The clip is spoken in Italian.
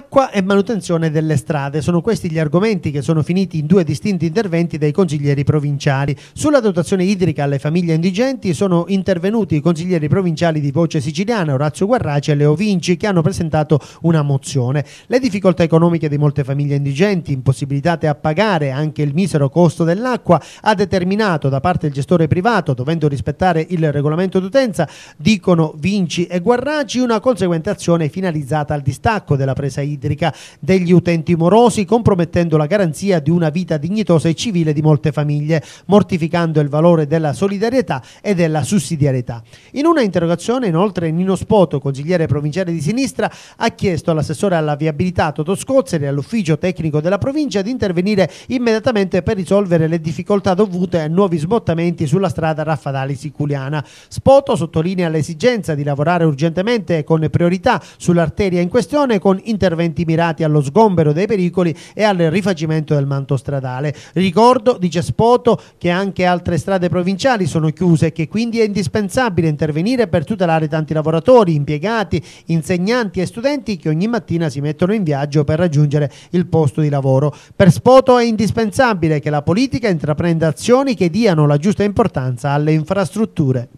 acqua e manutenzione delle strade. Sono questi gli argomenti che sono finiti in due distinti interventi dei consiglieri provinciali. Sulla dotazione idrica alle famiglie indigenti sono intervenuti i consiglieri provinciali di Voce Siciliana, Orazio Guarraci e Leo Vinci, che hanno presentato una mozione. Le difficoltà economiche di molte famiglie indigenti, impossibilitate a pagare anche il misero costo dell'acqua, ha determinato da parte del gestore privato, dovendo rispettare il regolamento d'utenza, dicono Vinci e Guarraci, una conseguente azione finalizzata al distacco della presa idrica idrica degli utenti morosi, compromettendo la garanzia di una vita dignitosa e civile di molte famiglie, mortificando il valore della solidarietà e della sussidiarietà. In una interrogazione, inoltre, Nino Spoto, consigliere provinciale di sinistra, ha chiesto all'assessore alla viabilità Toto Scozzeri e all'ufficio tecnico della provincia di intervenire immediatamente per risolvere le difficoltà dovute a nuovi sbottamenti sulla strada Raffadali Siculiana. Spoto sottolinea l'esigenza di lavorare urgentemente e con priorità sull'arteria in questione con interventi interventi mirati allo sgombero dei pericoli e al rifacimento del manto stradale. Ricordo, dice Spoto, che anche altre strade provinciali sono chiuse e che quindi è indispensabile intervenire per tutelare tanti lavoratori, impiegati, insegnanti e studenti che ogni mattina si mettono in viaggio per raggiungere il posto di lavoro. Per Spoto è indispensabile che la politica intraprenda azioni che diano la giusta importanza alle infrastrutture.